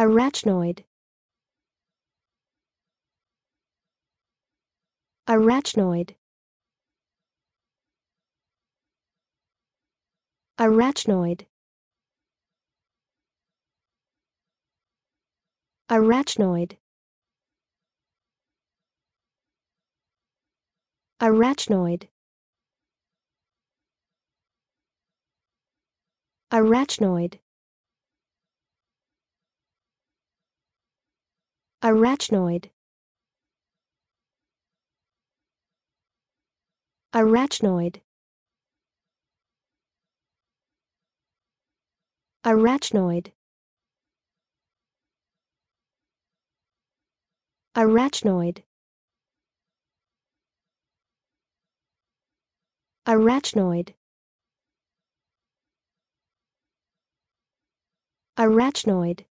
Arachnoid Arachnoid Arachnoid Arachnoid Arachnoid Arachnoid Arachnoid Arachnoid Arachnoid Arachnoid Arachnoid Arachnoid